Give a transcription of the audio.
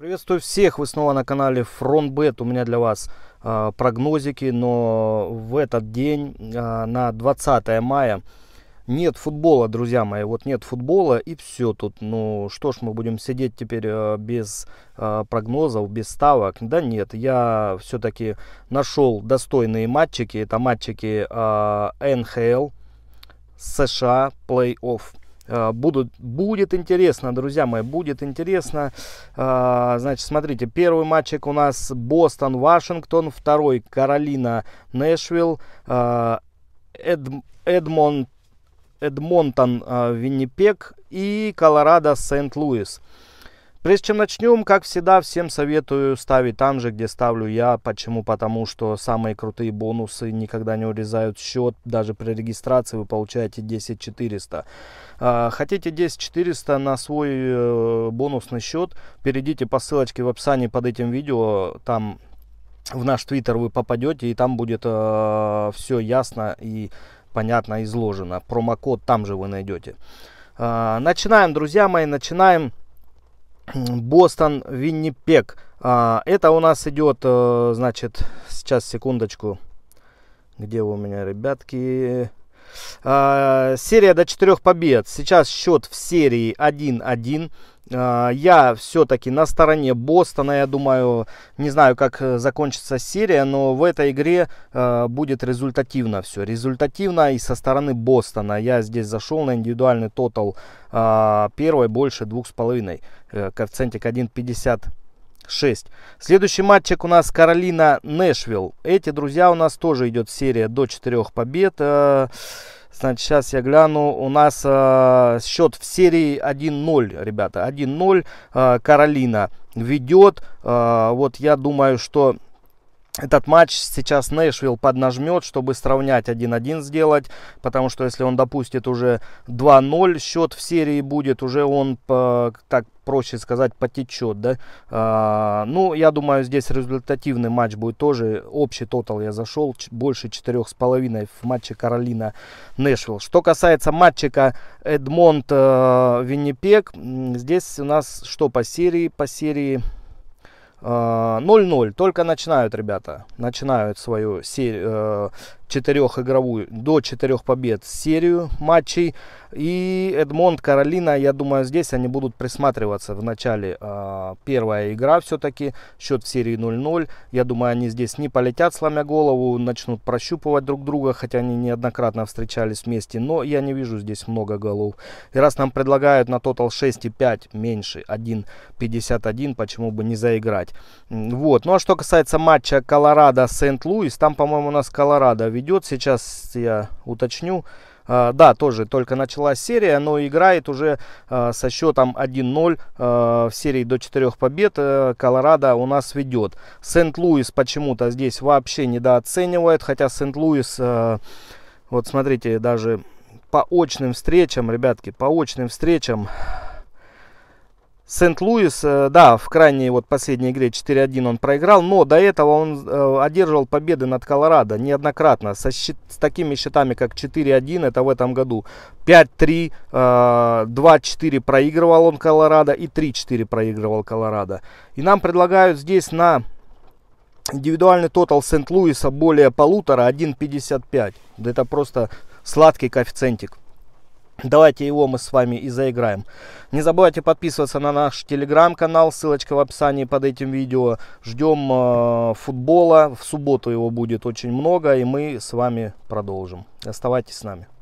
Приветствую всех, вы снова на канале FrontBet, у меня для вас э, прогнозики, но в этот день, э, на 20 мая, нет футбола, друзья мои, вот нет футбола и все тут, ну что ж мы будем сидеть теперь э, без э, прогнозов, без ставок, да нет, я все-таки нашел достойные матчики, это матчики э, НХЛ, США, плей-офф. Э, будут, будет интересно, друзья мои, будет интересно. Э, значит, смотрите, первый матчик у нас Бостон-Вашингтон, второй Каролина-Нэшвилл, э, Эд, Эдмон, Эдмонтон-Виннипек и Колорадо-Сент-Луис. Прежде чем начнем, как всегда, всем советую ставить там же, где ставлю я. Почему? Потому что самые крутые бонусы никогда не урезают счет. Даже при регистрации вы получаете 10 400. А, хотите 10 400 на свой э, бонусный счет, перейдите по ссылочке в описании под этим видео. Там в наш твиттер вы попадете, и там будет э, все ясно и понятно изложено. Промокод там же вы найдете. А, начинаем, друзья мои, начинаем. Бостон, Виннипек. А, это у нас идет, э, значит, сейчас секундочку. Где у меня, ребятки? А, серия до 4 побед. Сейчас счет в серии 1-1. А, я все-таки на стороне Бостона, я думаю, не знаю, как э, закончится серия, но в этой игре э, будет результативно все. Результативно и со стороны Бостона. Я здесь зашел на индивидуальный тотал а, первой больше 2,5. Э, коэффициентик 1,50 6. Следующий матчик у нас Каролина Нэшвилл. Эти друзья у нас тоже идет серия до 4 побед. Э, значит, сейчас я гляну. У нас э, счет в серии 1-0, ребята. 1-0 э, Каролина ведет. Э, вот я думаю, что этот матч сейчас Нэшвилл поднажмет, чтобы сравнять 1-1 сделать, потому что если он допустит уже 2-0, счет в серии будет, уже он, так проще сказать, потечет, да. А, ну, я думаю, здесь результативный матч будет тоже. Общий тотал я зашел, больше 4,5 в матче Каролина-Нэшвилл. Что касается матчика Эдмонт-Виннипек, э, здесь у нас что по серии? По серии 0-0, а, только начинают ребята, начинают свою серию, э, четырехигровую, до четырех побед серию матчей. И Эдмонд, Каролина, я думаю, здесь они будут присматриваться в начале. Э, первая игра все-таки, счет в серии 0-0. Я думаю, они здесь не полетят, сломя голову, начнут прощупывать друг друга, хотя они неоднократно встречались вместе. Но я не вижу здесь много голов. И раз нам предлагают на тотал 6,5 меньше 1,51, почему бы не заиграть. Вот. Ну а что касается матча Колорадо-Сент-Луис, там, по-моему, у нас Колорадо ведет. Сейчас я уточню. А, да, тоже только началась серия, но играет уже а, со счетом 1-0 а, в серии до 4 побед. Э, Колорадо у нас ведет. Сент-Луис почему-то здесь вообще недооценивает, хотя Сент-Луис, э, вот смотрите, даже по очным встречам, ребятки, по очным встречам Сент-Луис, э, да, в крайней вот последней игре 4-1 он проиграл, но до этого он э, одерживал победы над Колорадо неоднократно. Со счет, с такими счетами, как 4-1, это в этом году 5-3, 2-4 э, проигрывал он Колорадо и 3-4 проигрывал Колорадо. И нам предлагают здесь на индивидуальный тотал Сент-Луиса более полутора, 1.55. Да это просто сладкий коэффициентик. Давайте его мы с вами и заиграем. Не забывайте подписываться на наш телеграм-канал, ссылочка в описании под этим видео. Ждем э, футбола, в субботу его будет очень много, и мы с вами продолжим. Оставайтесь с нами.